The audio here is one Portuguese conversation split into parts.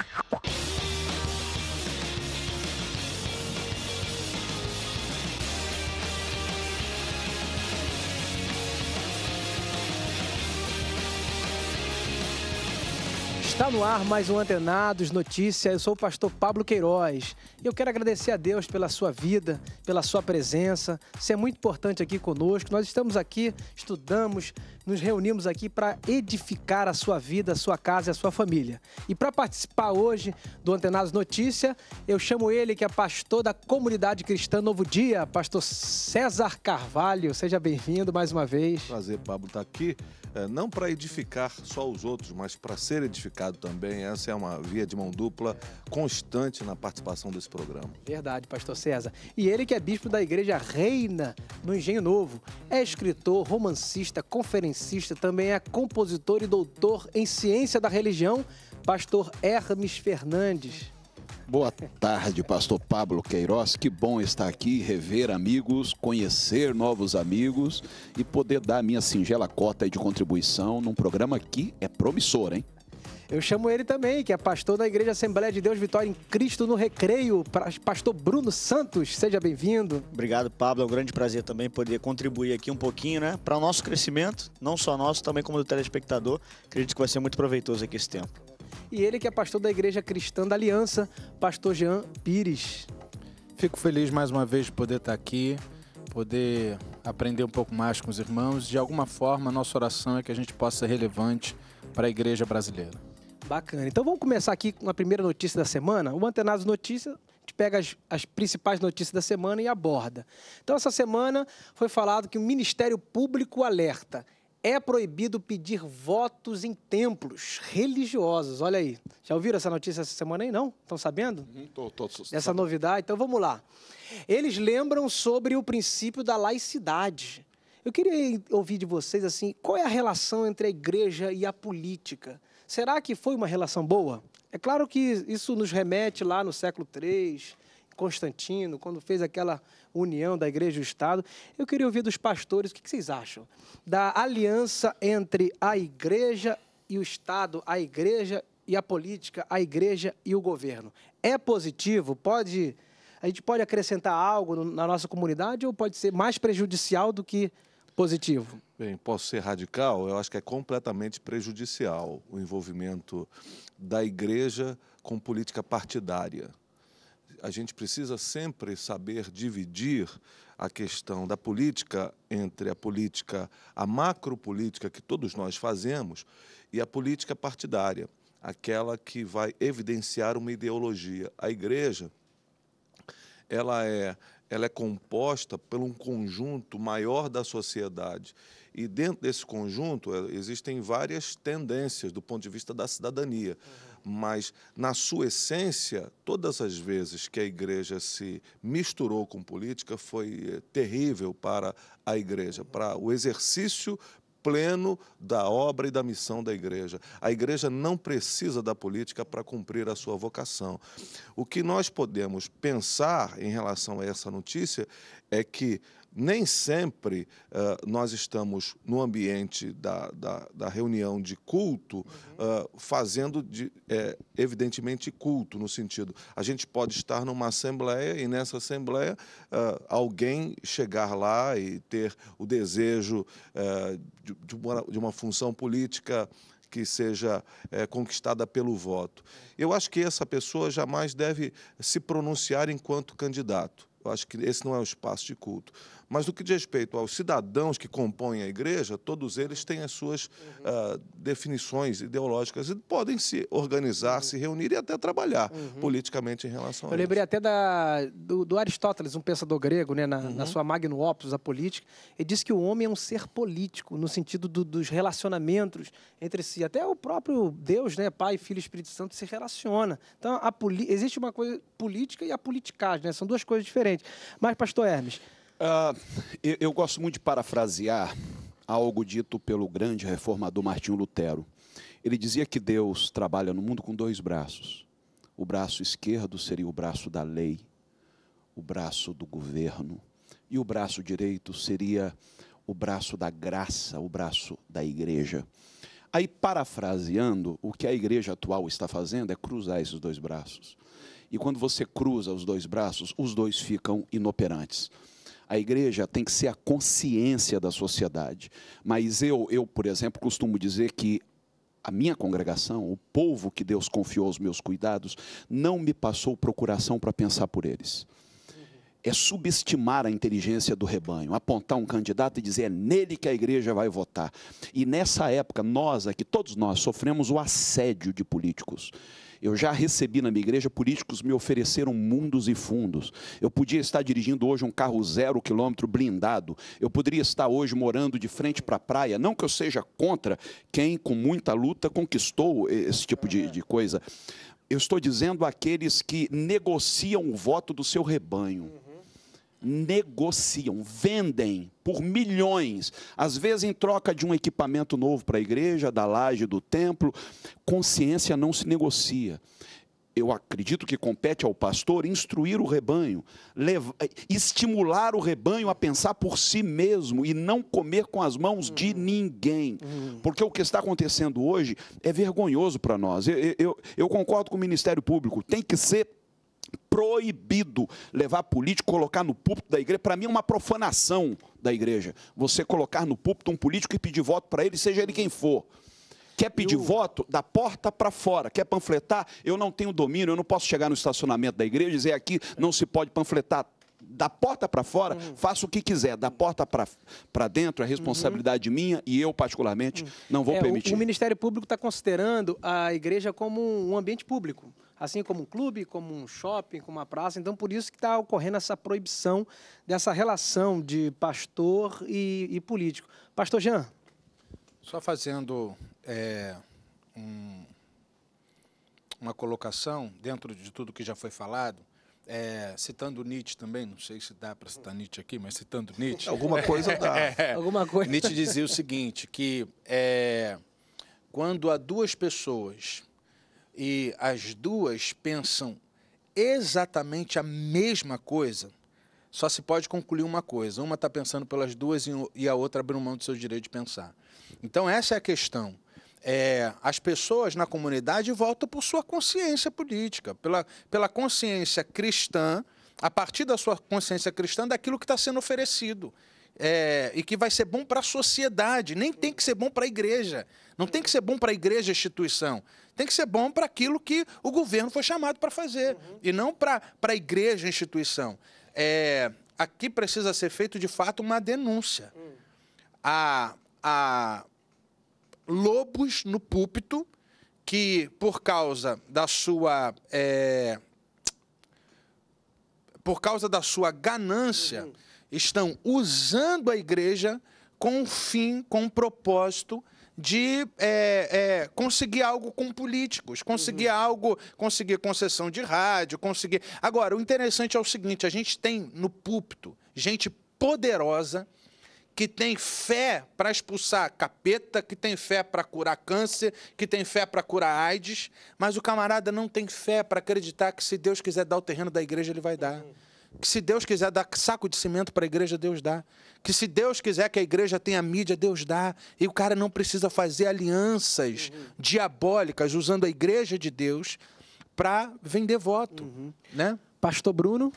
you Está no ar mais um Antenados Notícias. Eu sou o pastor Pablo Queiroz e eu quero agradecer a Deus pela sua vida, pela sua presença. Você é muito importante aqui conosco. Nós estamos aqui, estudamos, nos reunimos aqui para edificar a sua vida, a sua casa e a sua família. E para participar hoje do Antenados Notícia, eu chamo ele que é pastor da comunidade cristã Novo Dia, pastor César Carvalho. Seja bem-vindo mais uma vez. Prazer, Pablo, estar tá aqui. Eh, não para edificar só os outros, mas para ser edificado também. Essa é uma via de mão dupla constante na participação desse programa. Verdade, pastor César. E ele que é bispo da Igreja Reina, no Engenho Novo. É escritor, romancista, conferencista, também é compositor e doutor em ciência da religião, pastor Hermes Fernandes. Boa tarde, pastor Pablo Queiroz. Que bom estar aqui, rever amigos, conhecer novos amigos e poder dar a minha singela cota de contribuição num programa que é promissor, hein? Eu chamo ele também, que é pastor da Igreja Assembleia de Deus Vitória em Cristo no Recreio, pastor Bruno Santos. Seja bem-vindo. Obrigado, Pablo. É um grande prazer também poder contribuir aqui um pouquinho, né, para o nosso crescimento, não só nosso, também como do telespectador. Acredito que vai ser muito proveitoso aqui esse tempo. E ele que é pastor da Igreja Cristã da Aliança, pastor Jean Pires. Fico feliz mais uma vez de poder estar aqui poder aprender um pouco mais com os irmãos. De alguma forma, nossa oração é que a gente possa ser relevante para a igreja brasileira. Bacana. Então vamos começar aqui com a primeira notícia da semana. O Antenados Notícias pega as, as, principais notícias da semana e aborda. Então, essa semana foi falado que o Ministério Público alerta: é proibido pedir votos em templos religiosos. Olha aí. Já ouviram essa notícia essa semana aí, não? Estão sabendo? Estou, uhum, tô, Essa novidade. Então, vamos lá. Eles lembram sobre o princípio da laicidade. Eu queria ouvir de vocês assim, qual é a relação entre a igreja e a política? Será que foi uma relação boa? É claro que isso nos remete lá no século III, Constantino, quando fez aquela união da igreja e o Estado. Eu queria ouvir dos pastores o que vocês acham da aliança entre a igreja e o Estado, a igreja e a política, a igreja e o governo. É positivo? Pode a gente pode acrescentar algo na nossa comunidade ou pode ser mais prejudicial do que positivo? Bem, posso ser radical? Eu acho que é completamente prejudicial o envolvimento da igreja com política partidária. A gente precisa sempre saber dividir a questão da política entre a política, a macropolítica que todos nós fazemos, e a política partidária, aquela que vai evidenciar uma ideologia. A igreja, ela é, ela é composta por um conjunto maior da sociedade e dentro desse conjunto eh, existem várias tendências do ponto de vista da cidadania. Uhum. Mas, na sua essência, todas as vezes que a igreja se misturou com política foi eh, terrível para a igreja, uhum. para o exercício pleno da obra e da missão da igreja. A igreja não precisa da política para cumprir a sua vocação. O que nós podemos pensar em relação a essa notícia é que nem sempre uh, nós estamos no ambiente da, da, da reunião de culto, uhum. uh, fazendo, de, é, evidentemente, culto, no sentido. A gente pode estar numa assembleia e nessa assembleia uh, alguém chegar lá e ter o desejo de, de, uma, de uma função política que seja é, conquistada pelo voto. Eu acho que essa pessoa jamais deve se pronunciar enquanto candidato. Eu acho que esse não é o espaço de culto. Mas no que diz respeito aos cidadãos que compõem a igreja, todos eles têm as suas uhum. uh, definições ideológicas e podem se organizar, uhum. se reunir e até trabalhar uhum. politicamente em relação Eu a Eu lembrei até da, do, do, Aristóteles, um pensador grego, né, na, na uhum. sua Magno Opus, a política, ele diz que o homem é um ser político, no sentido do, dos relacionamentos entre si. Até o próprio Deus, né, Pai, Filho e Espírito Santo, se relaciona. Então, existe uma coisa política e a politicagem, né? são duas coisas diferentes. Mas, pastor Hermes, Uh, eu, eu gosto muito de parafrasear algo dito pelo grande reformador Martinho Lutero. Ele dizia que Deus trabalha no mundo com dois braços. O braço esquerdo seria o braço da lei, o braço do governo, e o braço direito seria o braço da graça, o braço da igreja. Aí, parafraseando, o que a igreja atual está fazendo é cruzar esses dois braços. E quando você cruza os dois braços, os dois ficam inoperantes. A igreja tem que ser a consciência da sociedade. Mas eu, eu por exemplo, costumo dizer que a minha congregação, o povo que Deus confiou aos meus cuidados, não me passou procuração para pensar por eles. É subestimar a inteligência do rebanho, apontar um candidato e dizer é nele que a igreja vai votar. E nessa época, nós aqui, todos nós, sofremos o assédio de políticos. Eu já recebi na minha igreja políticos me ofereceram mundos e fundos. Eu podia estar dirigindo hoje um carro zero quilômetro blindado. Eu poderia estar hoje morando de frente para a praia. Não que eu seja contra quem, com muita luta, conquistou esse tipo de, de coisa. Eu estou dizendo aqueles que negociam o voto do seu rebanho negociam, vendem por milhões, às vezes em troca de um equipamento novo para a igreja, da laje do templo. Consciência não se negocia. Eu acredito que compete ao pastor instruir o rebanho, levar, estimular o rebanho a pensar por si mesmo e não comer com as mãos de hum. ninguém. Hum. Porque o que está acontecendo hoje é vergonhoso para nós. Eu, eu, eu concordo com o Ministério Público, tem que ser proibido levar político, colocar no púlpito da igreja. Para mim é uma profanação da igreja. Você colocar no púlpito um político e pedir voto para ele, seja ele quem for. Quer pedir eu... voto? Da porta para fora. Quer panfletar? Eu não tenho domínio, eu não posso chegar no estacionamento da igreja e dizer aqui não se pode panfletar. Da porta para fora, uhum. faça o que quiser. Da porta para dentro, é uhum. responsabilidade uhum. minha e eu, particularmente, uhum. não vou é, permitir. O, o Ministério Público está considerando a igreja como um ambiente público assim como um clube, como um shopping, como uma praça. Então, por isso que está ocorrendo essa proibição dessa relação de pastor e, e político. Pastor Jean. Só fazendo é, um, uma colocação dentro de tudo que já foi falado, é, citando Nietzsche também, não sei se dá para citar Nietzsche aqui, mas citando Nietzsche. Alguma coisa dá. É, é, Alguma coisa. Nietzsche dizia o seguinte: que é, quando há duas pessoas e as duas pensam exatamente a mesma coisa, só se pode concluir uma coisa: uma está pensando pelas duas e a outra abriu mão do seu direito de pensar. Então, essa é a questão. É, as pessoas na comunidade votam por sua consciência política, pela, pela consciência cristã, a partir da sua consciência cristã, daquilo que está sendo oferecido. É, e que vai ser bom para a sociedade, nem tem que ser bom para a igreja. Não tem que ser bom para a igreja instituição tem que ser bom para aquilo que o governo foi chamado para fazer, uhum. e não para a igreja, instituição. É, aqui precisa ser feito, de fato, uma denúncia. Uhum. A, a lobos no púlpito que, por causa da sua. É, por causa da sua ganância, uhum. estão usando a igreja com o fim, com o propósito de é, é, conseguir algo com políticos, conseguir uhum. algo, conseguir concessão de rádio, conseguir. Agora, o interessante é o seguinte: a gente tem no púlpito gente poderosa que tem fé para expulsar capeta, que tem fé para curar câncer, que tem fé para curar AIDS, mas o camarada não tem fé para acreditar que se Deus quiser dar o terreno da igreja, ele vai dar. Uhum. Que se Deus quiser dar saco de cimento para a igreja, Deus dá. Que se Deus quiser que a igreja tenha mídia, Deus dá. E o cara não precisa fazer alianças uhum. diabólicas usando a igreja de Deus para vender voto, uhum. né? Pastor Bruno?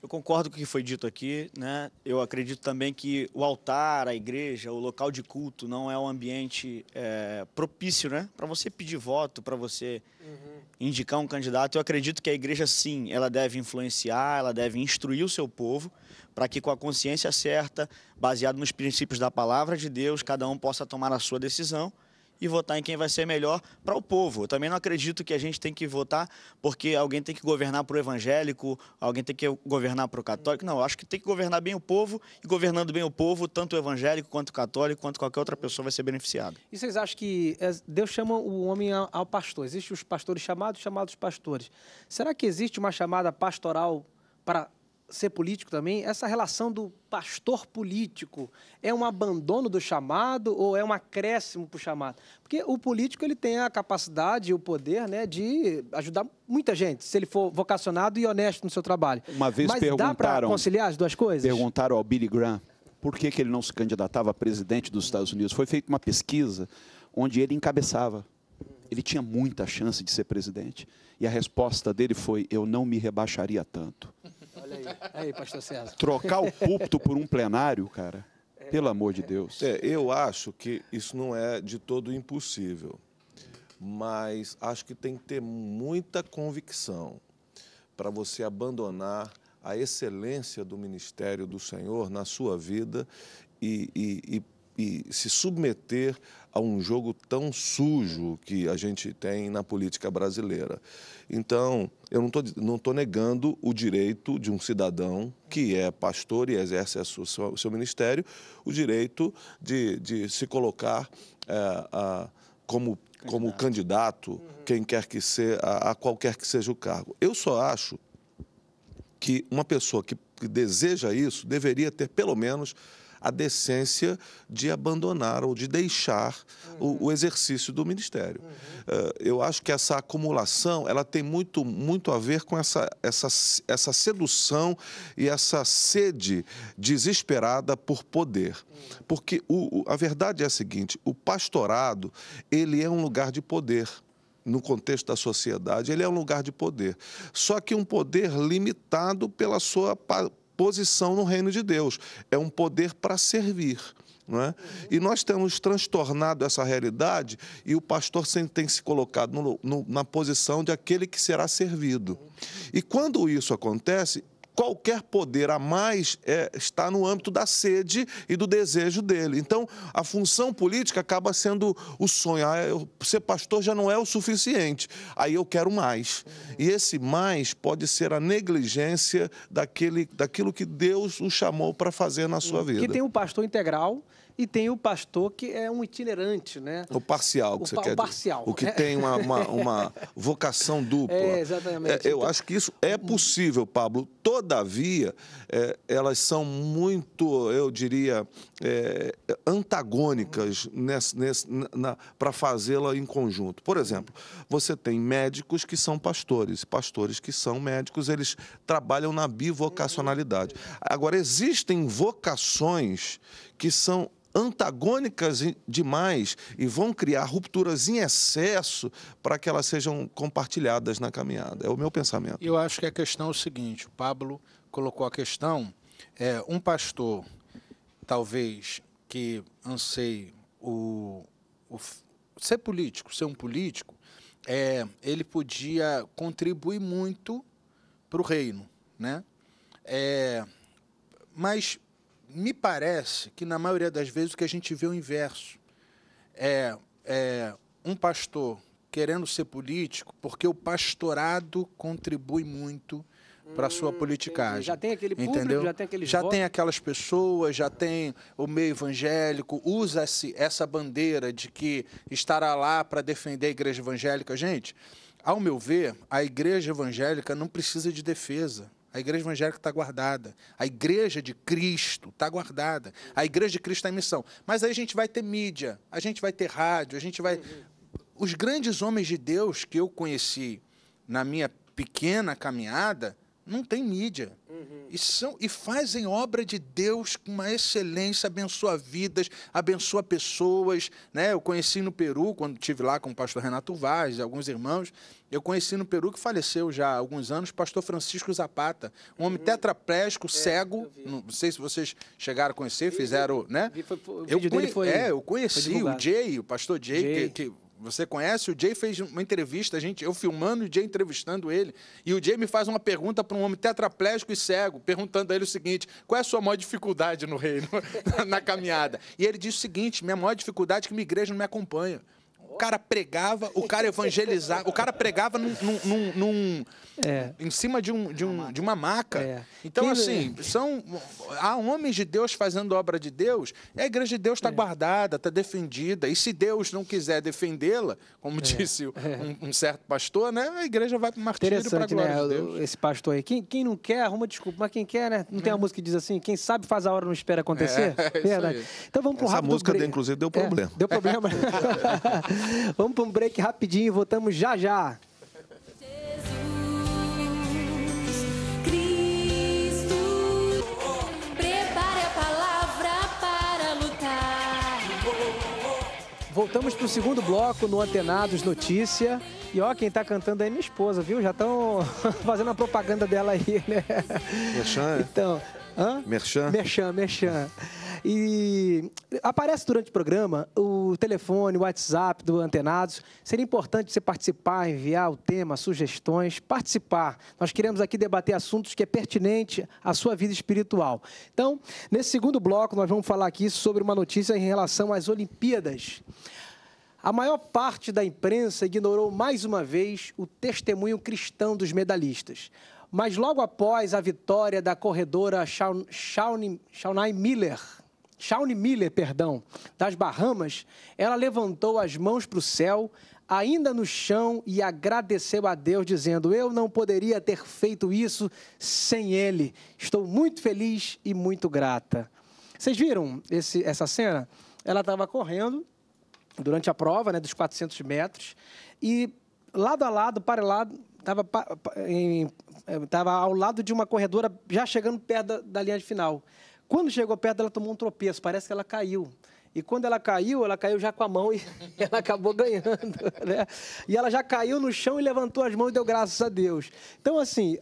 Eu concordo com o que foi dito aqui, né? Eu acredito também que o altar, a igreja, o local de culto não é um ambiente é, propício, né? Para você pedir voto, para você uhum. indicar um candidato. Eu acredito que a igreja, sim, ela deve influenciar, ela deve instruir o seu povo para que, com a consciência certa, baseado nos princípios da palavra de Deus, cada um possa tomar a sua decisão e votar em quem vai ser melhor para o povo. Eu também não acredito que a gente tem que votar porque alguém tem que governar para o evangélico, alguém tem que governar para o católico. Não, acho que tem que governar bem o povo e governando bem o povo, tanto o evangélico quanto o católico, quanto qualquer outra pessoa vai ser beneficiado. E vocês acham que é, Deus chama o homem ao pastor? Existem os pastores chamados, chamados pastores. Será que existe uma chamada pastoral para ser político também, essa relação do pastor político é um abandono do chamado ou é um acréscimo para o chamado? Porque o político ele tem a capacidade e o poder né, de ajudar muita gente, se ele for vocacionado e honesto no seu trabalho. Uma vez Mas perguntaram, dá para conciliar as duas coisas? Perguntaram ao Billy Graham por que, que ele não se candidatava a presidente dos Estados Unidos. Foi feita uma pesquisa onde ele encabeçava. Ele tinha muita chance de ser presidente. E a resposta dele foi: eu não me rebaixaria tanto. Olha aí. Aí, pastor César. Trocar o púlpito por um plenário, cara. Pelo amor de Deus. É, eu acho que isso não é de todo impossível. Mas acho que tem que ter muita convicção para você abandonar a excelência do ministério do Senhor na sua vida e, e, e e se submeter a um jogo tão sujo que a gente tem na política brasileira. Então, eu não estou não tô negando o direito de um cidadão que é pastor e exerce o seu, seu ministério, o direito de, de se colocar é, a, como candidato, como candidato uhum. quem quer que seja, a, a qualquer que seja o cargo. Eu só acho que uma pessoa que, que deseja isso deveria ter pelo menos a decência de abandonar ou de deixar uhum. o, o, exercício do ministério. Uhum. Uh, eu acho que essa acumulação ela tem muito, muito a ver com essa, essa, essa sedução e essa sede desesperada por poder. Uhum. Porque o, a verdade é a seguinte, o pastorado ele é um lugar de poder no contexto da sociedade, ele é um lugar de poder. Só que um poder limitado pela sua posição no reino de Deus, é um poder para servir. É? E nós temos transtornado essa realidade e o pastor sempre tem se colocado no, no, na posição de aquele que será servido. E quando isso acontece, qualquer poder a mais é, está no âmbito da sede e do desejo dele. Então, a função política acaba sendo o sonho. Ah, eu, ser pastor já não é o suficiente. Aí eu quero mais. E esse mais pode ser a negligência daquele, daquilo que Deus o chamou para fazer na sua vida. Que tem um pastor integral e tem o pastor que é um itinerante, né? O parcial, que o você pa quer o parcial. Dizer. O que né? tem uma, uma, uma vocação dupla. É, exatamente. É, eu então... acho que isso é uhum. possível, Pablo todavia, é, elas são muito, eu diria, é, antagônicas para fazê-la em conjunto. Por exemplo, você tem médicos que são pastores, pastores que são médicos, eles trabalham na bivocacionalidade. Agora, existem vocações que são antagônicas demais e vão criar rupturas em excesso para que elas sejam compartilhadas na caminhada. É o meu pensamento. Eu acho que a questão é o seguinte: o Pablo colocou a questão, é, um pastor, talvez, que anseie o, o, ser político, ser um político, é, ele podia contribuir muito para o reino, né? É, mas me parece que na maioria das vezes o que a gente vê é o inverso. É, é um pastor querendo ser político porque o pastorado contribui muito para sua hum, politicagem. Entendi. Já tem aquele público, já tem aqueles Já votos. tem aquelas pessoas, já tem o meio evangélico, usa-se essa bandeira de que estará lá para defender a igreja evangélica. Gente, ao meu ver, a igreja evangélica não precisa de defesa. A igreja evangélica está guardada. A igreja de Cristo está guardada. A igreja de Cristo está em missão. Mas aí a gente vai ter mídia, a gente vai ter rádio, a gente vai. Uhum. Os grandes homens de Deus que eu conheci na minha pequena caminhada, não tem mídia. Uhum. E, são, e fazem obra de Deus com uma excelência, abençoa vidas, abençoa pessoas. Né? Eu conheci no Peru, quando estive lá com o pastor Renato Vaz e alguns irmãos, eu conheci no Peru que faleceu já há alguns anos, pastor Francisco Zapata, um homem uhum. tetraplégico, é, cego. Não sei se vocês chegaram a conhecer, fizeram. Vi, né? Vi, foi, foi, eu, conhe... foi, é, eu conheci o Jay, o pastor Jay. Jay. que, que você conhece? O Jay fez uma entrevista, gente, eu filmando o Jay entrevistando ele. E o Jay me faz uma pergunta para um homem tetraplégico e cego, perguntando a ele o seguinte: qual é a sua maior dificuldade no reino, na caminhada? E ele diz o seguinte: minha maior dificuldade é que minha igreja não me acompanha. O cara pregava, o cara evangelizava, o cara pregava num, num, num, num é. em cima de, um, de, um, de uma maca. É. Então, Quem... assim, são, há homens de Deus fazendo obra de Deus, e a igreja de Deus está é. guardada, está defendida. E se Deus não quiser defendê-la, como é. disse é. um, um, certo pastor, né, a igreja vai para né, o martírio para a glória né? de Deus. Esse pastor aí, quem, quem não quer, arruma desculpa, mas quem quer, né? Não tem uma é. música que diz assim, quem sabe faz a hora, não espera acontecer? Verdade. Né? Então vamos para o Essa música, break. inclusive, deu problema. deu problema. vamos para um break rapidinho, voltamos já já. voltamos para o segundo bloco no Antenados Notícia. E ó, quem está cantando aí é minha esposa, viu? Já estão fazendo a propaganda dela aí, né? Merchan, é? Então, hã? Merchan. Merchan, merchan. E aparece durante o programa o telefone, o WhatsApp do Antenados. Seria importante você participar, enviar o tema, sugestões, participar. Nós queremos aqui debater assuntos que é pertinente à sua vida espiritual. Então, nesse segundo bloco, nós vamos falar aqui sobre uma notícia em relação às Olimpíadas. A maior parte da imprensa ignorou mais uma vez o testemunho cristão dos medalhistas. Mas logo após a vitória da corredora Shaun, Shaunai Miller Shawn Miller, perdão, das Bahamas, ela levantou as mãos para o céu, ainda no chão, e agradeceu a Deus, dizendo: Eu não poderia ter feito isso sem Ele. Estou muito feliz e muito grata. Vocês viram esse, essa cena? Ela estava correndo durante a prova né, dos 400 metros e lado a lado, lado, estava eh, tava ao lado de uma corredora já chegando perto da, da linha de final. Quando chegou perto, ela tomou um tropeço, parece que ela caiu. E quando ela caiu, ela caiu já com a mão e ela acabou ganhando. Né? E ela já caiu no chão e levantou as mãos e deu graças a Deus. Então, assim,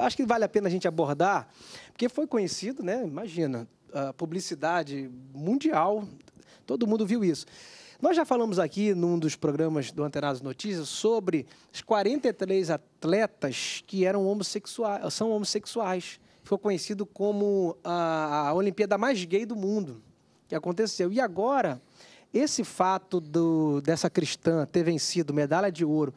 acho que vale a pena a gente abordar, porque foi conhecido, né? Imagina, a publicidade mundial, todo mundo viu isso. Nós já falamos aqui num dos programas do Antenados Notícias sobre os 43 atletas que eram homossexuais, são homossexuais ficou conhecido como a, a Olimpíada mais gay do mundo, que aconteceu. E agora, esse fato do, dessa cristã ter vencido medalha de ouro,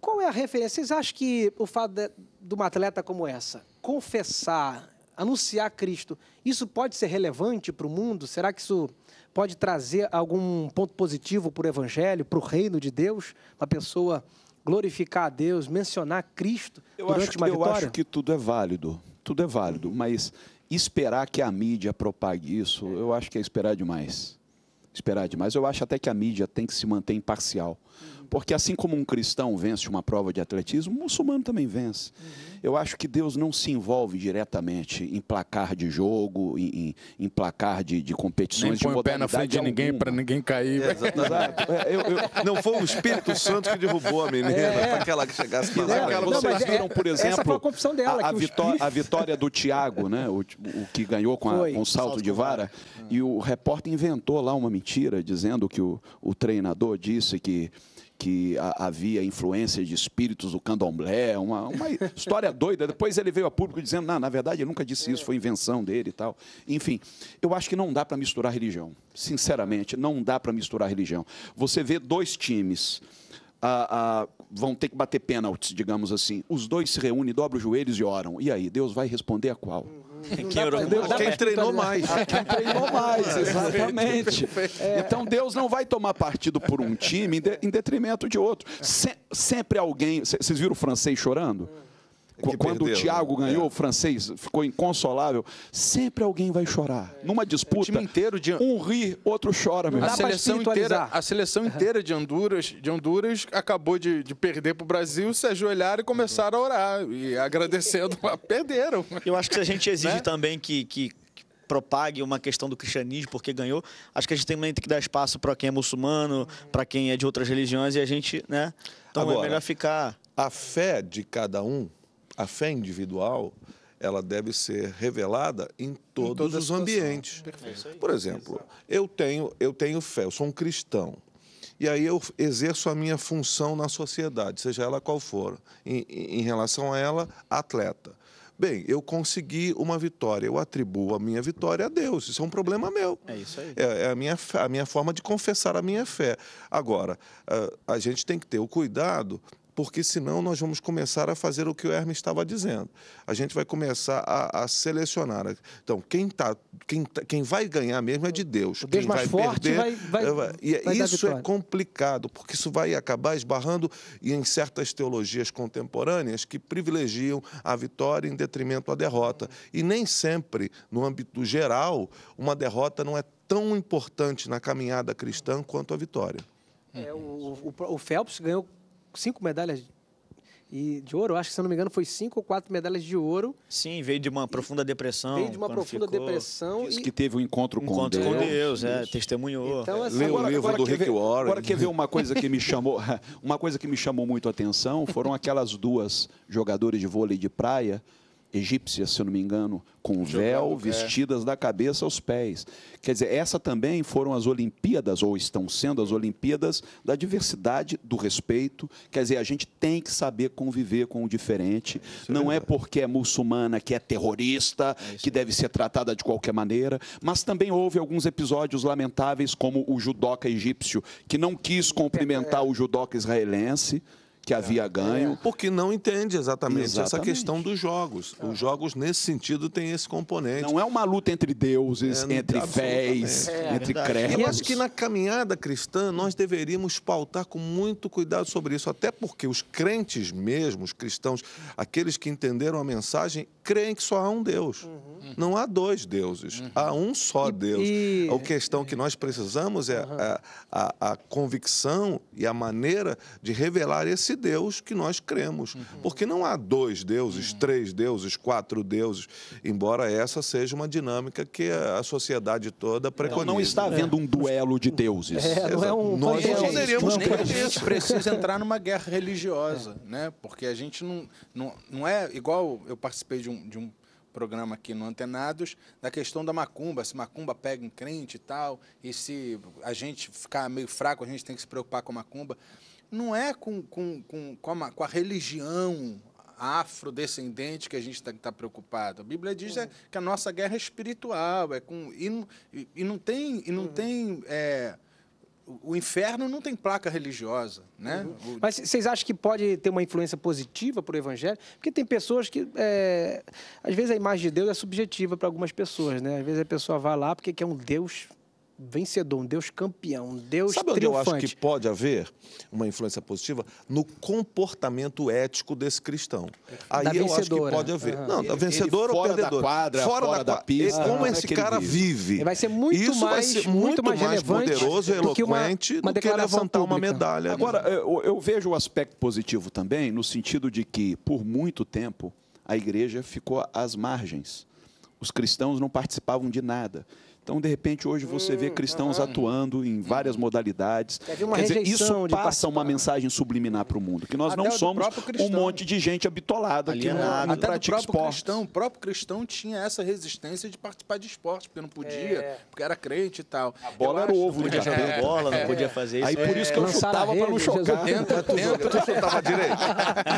qual é a referência? Vocês acham que o fato de, de uma atleta como essa confessar, anunciar Cristo, isso pode ser relevante para o mundo? Será que isso pode trazer algum ponto positivo para o Evangelho, para o reino de Deus? Uma pessoa glorificar a Deus, mencionar Cristo eu durante acho que, uma vitória? Eu acho que tudo é válido tudo é válido, mas esperar que a mídia propague isso, eu acho que é esperar demais. Esperar demais. Eu acho até que a mídia tem que se manter imparcial. Uhum. Porque assim como um cristão vence uma prova de atletismo, um muçulmano também vence. Uhum. Eu acho que Deus não se envolve diretamente em placar de jogo, em, em, em placar de, de competições. Nem põe de o pé na frente de ninguém para ninguém cair. É, é, Eu, eu, não foi o Espírito Santo que derrubou a menina é, para que ela chegasse para lá. É, Vocês viram, por exemplo, a, dela, a, a, vitó a, vitória do Thiago, né? o, o que ganhou com, a, com o salto, salto de vara. E o repórter inventou lá uma mentira, dizendo que o, o treinador disse que que a, havia influência de espíritos do candomblé, uma, uma história doida. Depois ele veio a público dizendo, não, na verdade, ele nunca disse isso, foi invenção dele e tal. Enfim, eu acho que não dá para misturar religião. Sinceramente, não dá para misturar religião. Você vê dois times. A, a, vão ter que bater pênaltis, digamos assim. Os dois se reúnem, dobram os joelhos e oram. E aí, Deus vai responder a qual? Uhum. Quem, pra... quem treinou mais. Quem treinou mais, é. exatamente. É. Então Deus não vai tomar partido por um time em detrimento de outro. Se, sempre alguém. Vocês viram o francês chorando? É quando perdeu. o né? Thiago ganhou, é. o francês ficou inconsolável. Sempre alguém vai chorar. É. Numa é disputa, de... um ri, outro chora. Mesmo. A, seleção inteira, a seleção inteira de Honduras, de Honduras acabou de, de perder para o Brasil, se ajoelharam e começaram a orar. E agradecendo, perderam. Eu acho que se a gente exige né? também que, que propague uma questão do cristianismo porque ganhou. Acho que a gente tem que dar espaço para quem é muçulmano, para quem é de outras religiões e a gente, né? Então é Agora, é melhor ficar. A fé de cada um a fé individual ela deve ser revelada em todos em os ambientes. Perfeito. É Por exemplo, eu tenho, eu tenho fé, eu sou um cristão. E aí eu exerço a minha função na sociedade, seja ela qual for. Em, em relação a ela, atleta. Bem, eu consegui uma vitória, eu atribuo a minha vitória a Deus. Isso é um problema meu. É isso aí. É, é a, minha, a minha forma de confessar a minha fé. Agora, a, ah, a gente tem que ter o cuidado porque senão nós vamos começar a fazer o que o Hermes estava dizendo. A gente vai começar a, a selecionar. Então, quem, tá, quem, tá, quem vai ganhar mesmo é de Deus. O quem Deus vai perder. Vai, vai, vai, e é isso é complicado, porque isso vai acabar esbarrando em certas teologias contemporâneas que privilegiam a vitória em detrimento à derrota. E nem sempre, no âmbito geral, uma derrota não é tão importante na caminhada cristã quanto a vitória. É, o, o, o Phelps ganhou cinco medalhas e de ouro, acho que se não me engano foi cinco ou quatro medalhas de ouro. Sim, veio de uma profunda depressão. Veio de uma profunda ficou, depressão. Diz e... que teve um encontro, com encontro Deus. Encontro com Deus, é, testemunhou. Então, assim, Leu agora, o livro do Rick Warren. Agora quer ver uma coisa que me chamou, uma coisa que me chamou muito a atenção, foram aquelas duas jogadoras de vôlei de praia egípcia, se eu não me engano, com Jogando véu, é. vestidas da cabeça aos pés. Quer dizer, essa também foram as Olimpíadas, ou estão sendo as Olimpíadas, da diversidade, do respeito. Quer dizer, a gente tem que saber conviver com o diferente. É, isso é não é, é porque é muçulmana que é terrorista, é que deve ser tratada de qualquer maneira. Mas também houve alguns episódios lamentáveis, como o judoca egípcio, que não quis cumprimentar o judoca israelense que havia é. ganho. É. Porque não entende exatamente, exatamente, essa questão dos jogos. É. Os jogos, nesse sentido, têm esse componente. Não é uma luta entre deuses, é, entre fés, é, entre é credos. Eu acho que na caminhada cristã nós deveríamos pautar com muito cuidado sobre isso, até porque os crentes mesmos, cristãos, aqueles que entenderam a mensagem, creem que só há um Deus. Uhum. Não há dois deuses, uhum. há um só Deus. E... A questão que nós precisamos é uhum. a, a, a convicção e a maneira de revelar esse esse Deus que nós cremos. Uhum. Porque não há dois deuses, uhum. três deuses, quatro deuses, embora essa seja uma dinâmica que a sociedade toda preconiza. Não, não está é. havendo é. um duelo de deuses. É, não é um nós não poderíamos crer A gente precisa entrar numa guerra religiosa, é. né? porque a gente não, não, não é igual eu participei de um, de um programa aqui no Antenados, da questão da macumba, se macumba pega em crente e tal, e se a gente ficar meio fraco, a gente tem que se preocupar com a macumba não é com, com, com, com, a, com a religião afrodescendente que a gente tem que estar preocupado. A Bíblia diz uhum. que a nossa guerra é espiritual, é com e, e, e não tem e não uhum. tem é, o inferno não tem placa religiosa, né? Uhum. Mas vocês acham que pode ter uma influência positiva para o evangelho? Porque tem pessoas que, é... às vezes, a imagem de Deus é subjetiva para algumas pessoas, né? Às vezes a pessoa vai lá porque quer um Deus vencedor, um Deus campeão, um Deus Sabe triunfante. Sabe onde eu acho que pode haver uma influência positiva? No comportamento ético desse cristão. Aí da eu vencedora. acho que pode haver. Uhum. Não, ele, vencedor ou perdedor. Da quadra, fora, fora da, da pista. Uhum. Como ah, esse cara vive. vai ser muito Isso mais, vai ser muito, muito mais, mais poderoso, eloquente, do que, uma, uma do que levantar pública. uma medalha. Agora, eu, eu vejo o aspecto positivo também, no sentido de que, por muito tempo, a igreja ficou às margens. Os cristãos não participavam de nada. Então, de repente, hoje você vê hum, cristãos atuando em várias hum. modalidades. Quer dizer, isso passa uma mensagem subliminar para o mundo, que nós Até não somos um monte de gente habitolada Alienado. que não, Até esporte. o próprio cristão tinha essa resistência de participar de esporte, porque não podia, é. porque era crente e tal. A bola eu era o ovo, não podia jogar é. bola, não é. podia fazer isso. Aí por é. isso que eu chutava para não chocar. Dentro, dentro tu chutava direito.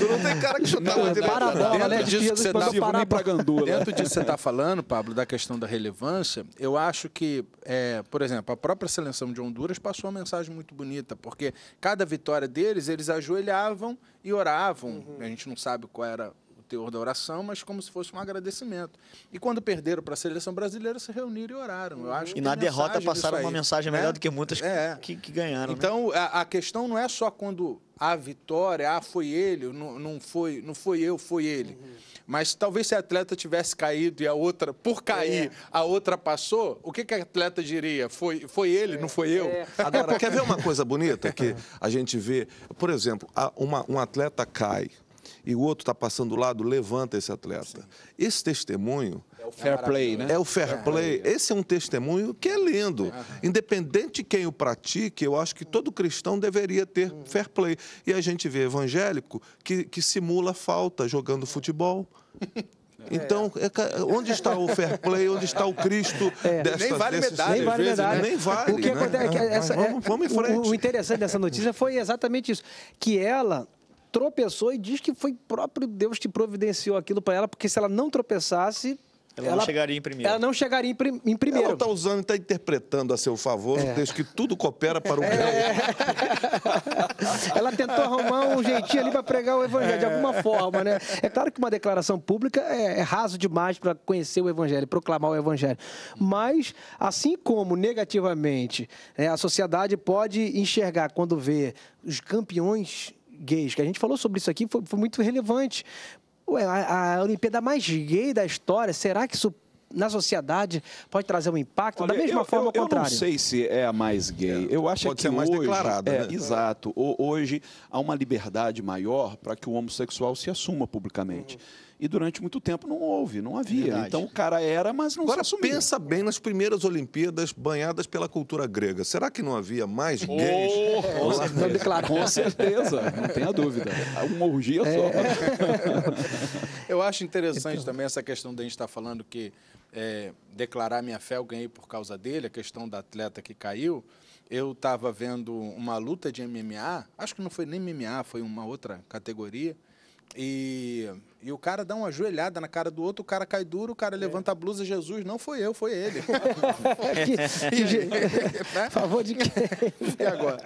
Tu não tem cara que chutava direito. Tá dentro disso que você está falando, Pablo, da questão da relevância, eu acho acho que, é, por exemplo, a própria seleção de Honduras passou uma mensagem muito bonita, porque cada vitória deles, eles ajoelhavam e oravam. Uhum. A gente não sabe qual era o teor da oração, mas como se fosse um agradecimento. E quando perderam para a seleção brasileira, se reuniram e oraram. Eu acho e na derrota passaram uma mensagem né? melhor é, do que muitas é. que, que, ganharam. Né? Então, né? a, a questão não é só quando a vitória, ah, foi ele, não, não, foi, não foi eu, foi ele. Uhum. Mas talvez se a atleta tivesse caído e a outra, por cair, é. a outra passou, o que, que a atleta diria? Foi, foi ele, é. não foi eu? É. Agora, quer ver uma coisa bonita que a gente vê? Por exemplo, uma, um atleta cai e o outro está passando do lado, levanta esse atleta. Sim. Esse testemunho é o fair é play, né? É o fair é. play. Esse é um testemunho que é lindo. Independente de quem o pratique, eu acho que todo cristão deveria ter fair play. E a gente vê evangélico que, que simula falta jogando futebol. Então, é. onde está o fair play? Onde está o Cristo? É. Desta, nem vale desses, medalha. Nem vale vezes, medalha. Nem vale. O que né? acontece é que essa, vamos, vamos, em frente. O, o interessante dessa notícia foi exatamente isso, que ela tropeçou e diz que foi próprio Deus que providenciou aquilo para ela, porque se ela não tropeçasse, ela, ela, não chegaria em primeiro. Ela não chegaria em, prim, em primeiro. Ela está usando, está interpretando a seu favor, é. desde que tudo coopera para o é. bem. É. ela tentou arrumar um jeitinho ali para pregar o evangelho, é. de alguma forma, né? É claro que uma declaração pública é, é raso demais para conhecer o evangelho, proclamar o evangelho. Mas, assim como negativamente né, a sociedade pode enxergar quando vê os campeões gays, que a gente falou sobre isso aqui, foi, foi muito relevante, Ué, a, a Olimpíada mais gay da história, será que isso na sociedade pode trazer um impacto Olha, da mesma eu, forma eu, eu ao contrário. Eu não sei se é a mais gay. É, eu acho pode que ser mais hoje, declarada. É, né? Exato. Hoje há uma liberdade maior para que o homossexual se assuma publicamente. Uhum. E durante muito tempo não houve, não havia. É então o cara era, mas não Agora, se assumia. pensa bem nas primeiras Olimpíadas banhadas pela cultura grega. Será que não havia mais oh! gays? Oh, com, certeza. com certeza, não tenha dúvida. Uma orgia só. É. Eu acho interessante então... também essa questão da gente estar falando que é, declarar minha fé eu ganhei por causa dele, a questão da atleta que caiu eu estava vendo uma luta de MMA, acho que não foi nem MMA, foi uma outra categoria, e, e o cara dá uma ajoelhada na cara do outro, o cara cai duro, o cara é. levanta a blusa, Jesus, não foi eu, foi ele. que, que, je... né? Favor de quem? e agora?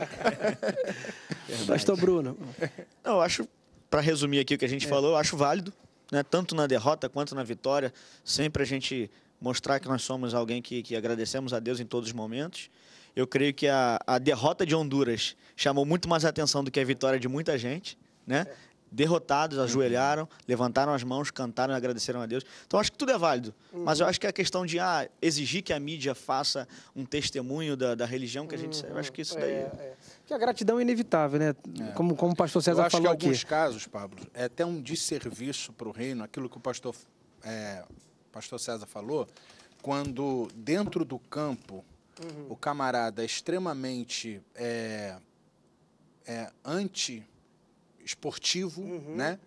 Verdade. Pastor Bruno. Não, eu acho, para resumir aqui o que a gente é. falou, eu acho válido, né? tanto na derrota quanto na vitória, sempre a gente mostrar que nós somos alguém que, que agradecemos a Deus em todos os momentos. Eu creio que a, a derrota de Honduras chamou muito mais atenção do que a vitória de muita gente. Né? derrotados, uhum. ajoelharam, levantaram as mãos, cantaram e agradeceram a Deus. Então acho que tudo é válido. Uhum. Mas eu acho que a questão de ah, exigir que a mídia faça um testemunho da, da religião que a gente uhum. acho que isso uhum. daí. É, é. é. Que a gratidão é inevitável, né? É. Como, como o pastor César eu falou aqui. Acho que em alguns casos, Pablo, é até um desserviço para o reino, aquilo que o pastor, é, pastor César falou, quando dentro do campo uhum. o camarada é extremamente é, é anti esportivo, uhum. né?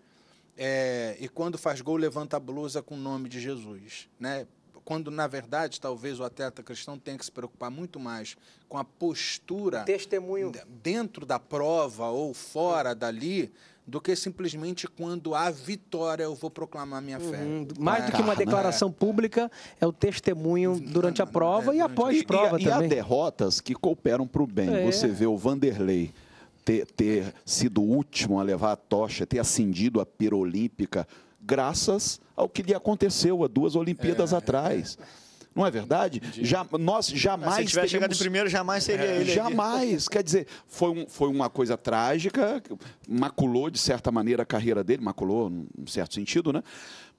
É, e quando faz gol, levanta a blusa com o nome de Jesus, né? Quando, na verdade, talvez o atleta cristão tenha que se preocupar muito mais com a postura... testemunho. Dentro da prova ou fora dali, do que simplesmente quando há vitória eu vou proclamar minha fé. Uhum. Mais do que uma ah, né? declaração é. pública, é o testemunho durante a prova é, e após a prova e, também. E há derrotas que cooperam para o bem. É. Você vê o Vanderlei ter, ter sido o último a levar a tocha, ter acendido a pira olímpica, graças ao que lhe aconteceu há duas Olimpíadas é, atrás. Não é verdade? Já, nós ah, jamais. Se tivesse teríamos... chegado em primeiro, jamais seria é, ele. Jamais. Quer dizer, foi, um, foi uma coisa trágica, maculou, de certa maneira, a carreira dele, maculou, num certo sentido, né?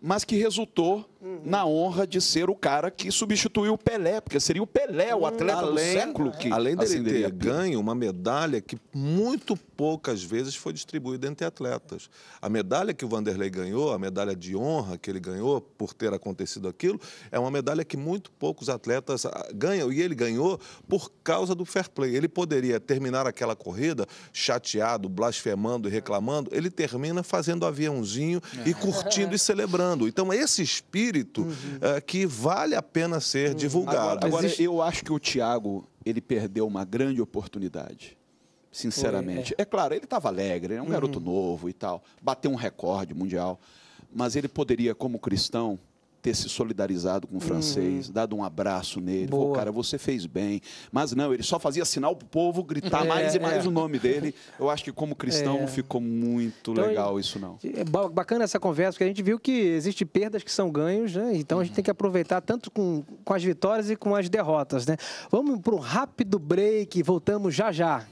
Mas que resultou uhum. na honra de ser o cara que substituiu o Pelé, porque seria o Pelé, o atleta além, do século que. Além dele ter ganho uma medalha que muito poucas vezes foi distribuída entre atletas. A medalha que o Vanderlei ganhou, a medalha de honra que ele ganhou por ter acontecido aquilo, é uma medalha que muito poucos atletas ah, ganham. E ele ganhou por causa do fair play. Ele poderia terminar aquela corrida chateado, blasfemando e reclamando. Ele termina fazendo aviãozinho e é. curtindo e celebrando. Então, esse espírito espírito uhum. uh, que vale a pena ser uhum. divulgado. Agora, existe... eu acho que o Tiago ele perdeu uma grande oportunidade. Sinceramente. Foi, é. é. claro, ele estava alegre, é um uhum. garoto novo e tal. Bateu um recorde mundial. Mas ele poderia, como cristão, ter se solidarizado com o francês, uhum. dado um abraço nele. Falou, cara, você fez bem. Mas não, ele só fazia sinal pro povo gritar é, mais e é. mais é. o nome dele. Eu acho que como é. cristão ficou muito então, legal isso, não. É bacana essa conversa, porque a gente viu que existe perdas que são ganhos, né? Então a gente uhum. tem que aproveitar tanto com, com as vitórias e com as derrotas, né? Vamos para um rápido break, voltamos já já.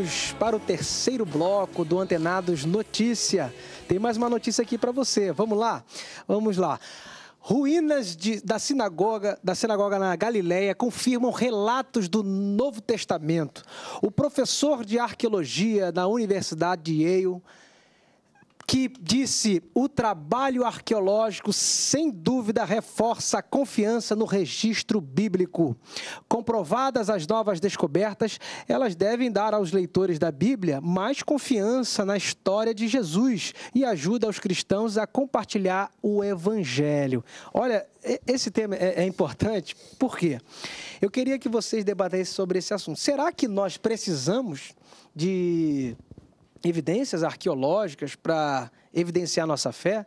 vamos para o terceiro bloco do Antenados Notícia. Tem mais uma notícia aqui para você. Vamos lá? Vamos lá. Ruínas de, da, sinagoga, da sinagoga na Galiléia confirmam relatos do Novo Testamento. O professor de arqueologia da Universidade de Yale, que disse: o trabalho arqueológico, sem dúvida, reforça a confiança no registro bíblico. Comprovadas as novas descobertas, elas devem dar aos leitores da Bíblia mais confiança na história de Jesus e ajuda os cristãos a compartilhar o Evangelho. Olha, esse tema é, é, importante, por quê? Eu queria que vocês debatessem sobre esse assunto. Será que nós precisamos de evidências arqueológicas para evidenciar nossa fé.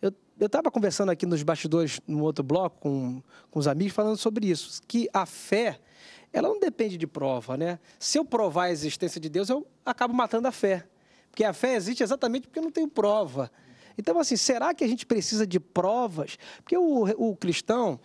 Eu estava conversando aqui nos bastidores, no outro bloco, com, com os amigos, falando sobre isso, que a fé, ela não depende de prova, né? Se eu provar a existência de Deus, eu acabo matando a fé. Porque a fé existe exatamente porque eu não tenho prova. Então, assim, será que a gente precisa de provas? Porque o, o cristão,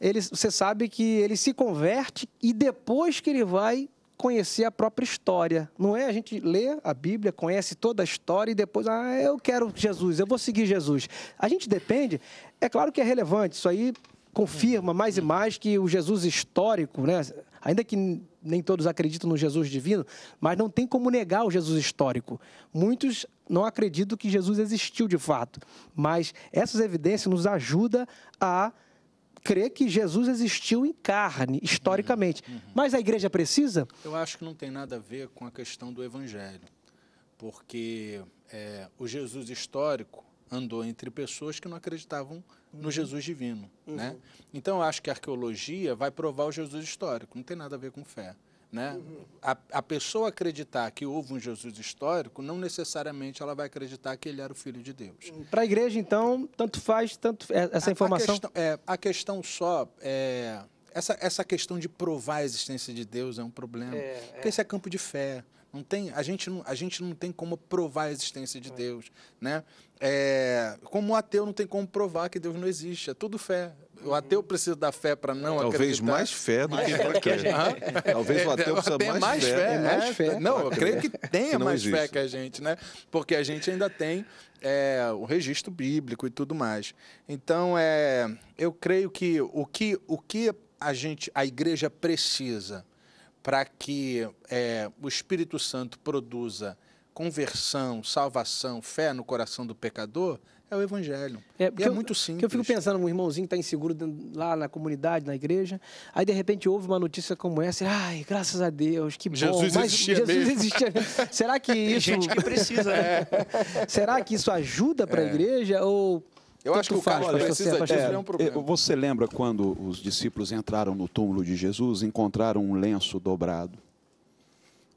ele, você sabe que ele se converte e depois que ele vai conhecer a própria história. Não é a gente lê a Bíblia, conhece toda a história e depois, ah, eu quero Jesus, eu vou seguir Jesus. A gente depende, é claro que é relevante, isso aí confirma mais e mais que o Jesus histórico, né? Ainda que nem todos acreditam no Jesus divino, mas não tem como negar o Jesus histórico. Muitos não acreditam que Jesus existiu de fato, mas essas evidências nos ajudam a crê que Jesus existiu em carne, historicamente. Uhum, uhum. Mas a igreja precisa? Eu acho que não tem nada a ver com a questão do evangelho. Porque é, o Jesus histórico andou entre pessoas que não acreditavam no uhum. Jesus divino. Né? Uhum. Né? Então eu acho que a arqueologia vai provar o Jesus histórico, não tem nada a ver com fé. Né? A, a, pessoa acreditar que houve um Jesus histórico, não necessariamente ela vai acreditar que ele era o Filho de Deus. Para a igreja, então, tanto faz, tanto é, essa informação. A questão, é, a questão só é. Essa, essa questão de provar a existência de Deus é um problema. É, é. Porque esse é campo de fé. Não tem, a, gente não, a gente não tem como provar a existência de é. Deus. Né? É, como um ateu não tem como provar que Deus não existe. É tudo fé. O ateu precisa da fé para não Talvez acreditar. Talvez mais fé do que a gente Talvez o é, ateu precisa mais, mais fé. fé. Mais né? fé. Não, né? eu creio que tenha que mais existe. fé que a gente, né? Porque a gente ainda tem é, o registro bíblico e tudo mais. Então, é, eu creio que o que, o que a gente, a igreja precisa para que é, o Espírito Santo produza conversão, salvação, fé no coração do pecador é o evangelho. É, e é eu, muito simples. eu fico pensando, um irmãozinho que está inseguro lá na comunidade, na igreja, aí de repente ouve uma notícia como essa, ai, graças a Deus, que bom. Jesus mas Jesus existia. Será que Tem isso... gente que precisa, é. Será que isso ajuda para a é. igreja ou... Eu acho que o fato precisa disso, é, é um problema. Você lembra quando os discípulos entraram no túmulo de Jesus, encontraram um lenço dobrado?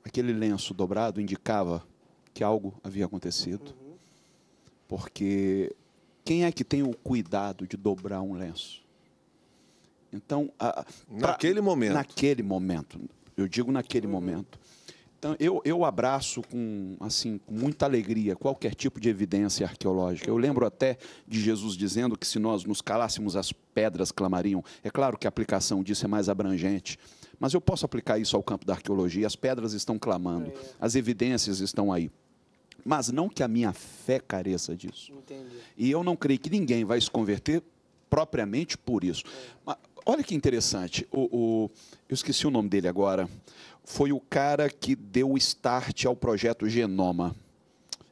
Aquele lenço dobrado indicava que algo havia acontecido. Porque quem é que tem o cuidado de dobrar um lenço? Então, a, naquele pra, momento. Naquele momento. Eu digo naquele uhum. momento. Então, eu, eu abraço com, assim, com muita alegria qualquer tipo de evidência arqueológica. Eu lembro até de Jesus dizendo que se nós nos calássemos, as pedras clamariam. É claro que a aplicação disso é mais abrangente, mas eu posso aplicar isso ao campo da arqueologia. As pedras estão clamando, é. as evidências estão aí mas não que a minha fé careça disso. Entendi. E eu não creio que ninguém vai se converter propriamente por isso. É. olha que interessante, o, o, eu esqueci o nome dele agora, foi o cara que deu o start ao projeto Genoma.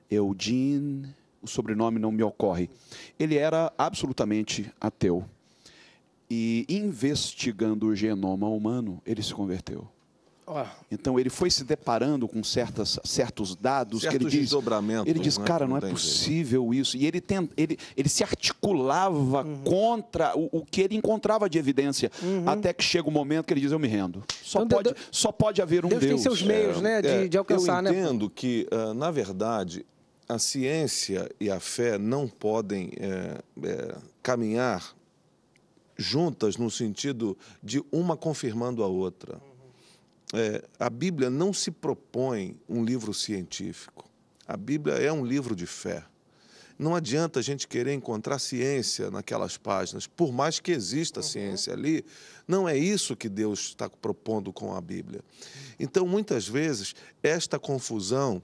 Eugene, o sobrenome não me ocorre. Ele era absolutamente ateu. E investigando o genoma humano, ele se converteu. Então ele foi se deparando com certas, certos dados certos que ele diz. Ele diz, né, cara, não, é possível isso. E ele, ele, ele se articulava uhum. contra o, o, que ele encontrava de evidência, uhum. até que chega o um momento que ele diz, eu me rendo. Só, então, pode, Deus, só pode haver um Deus. Deus tem seus meios é, né, de, é, de alcançar. Eu né? entendo né? que, ah, na verdade, a ciência e a fé não podem é, é caminhar juntas no sentido de uma confirmando a outra é, a Bíblia não se propõe um livro científico. A Bíblia é um livro de fé. Não adianta a gente querer encontrar ciência naquelas páginas, por mais que exista uhum. ciência ali, não é isso que Deus está propondo com a Bíblia. Então, muitas vezes, esta confusão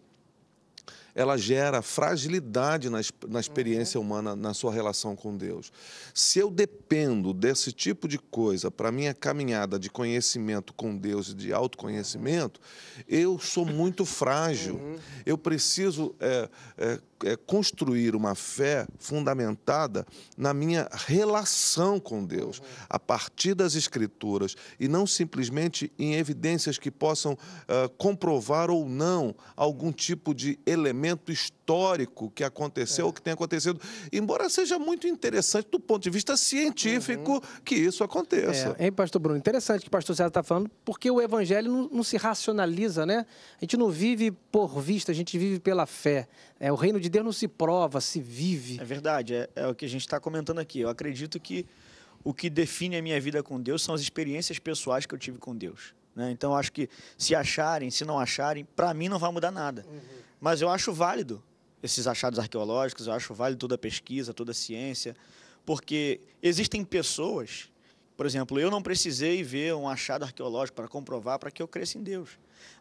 ela gera fragilidade na, na uhum. experiência uhum. humana, na sua relação com Deus. Se eu dependo desse tipo de coisa para minha caminhada de conhecimento com Deus e de autoconhecimento, eu sou muito frágil. Uhum. Eu preciso é, é, é, construir uma fé fundamentada na minha relação com Deus, a partir das Escrituras, e não simplesmente em evidências que possam uh, comprovar ou não algum tipo de elemento histórico que aconteceu é. ou que tem acontecido, embora seja muito interessante do ponto de vista científico uhum. que isso aconteça. É, hein, pastor Bruno? Interessante que o pastor César está falando, porque o evangelho não, não, se racionaliza, né? A gente não vive por vista, a gente vive pela fé. É, o reino de de Deus não se prova, se vive. É verdade, é, é o que a gente está comentando aqui. Eu acredito que o que define a minha vida com Deus são as experiências pessoais que eu tive com Deus. Né? Então, acho que se acharem, se não acharem, para mim não vai mudar nada. Uhum. Mas eu acho válido esses achados arqueológicos, eu acho válido toda a pesquisa, toda a ciência, porque existem pessoas, por exemplo, eu não precisei ver um achado arqueológico para comprovar para que eu cresça em Deus.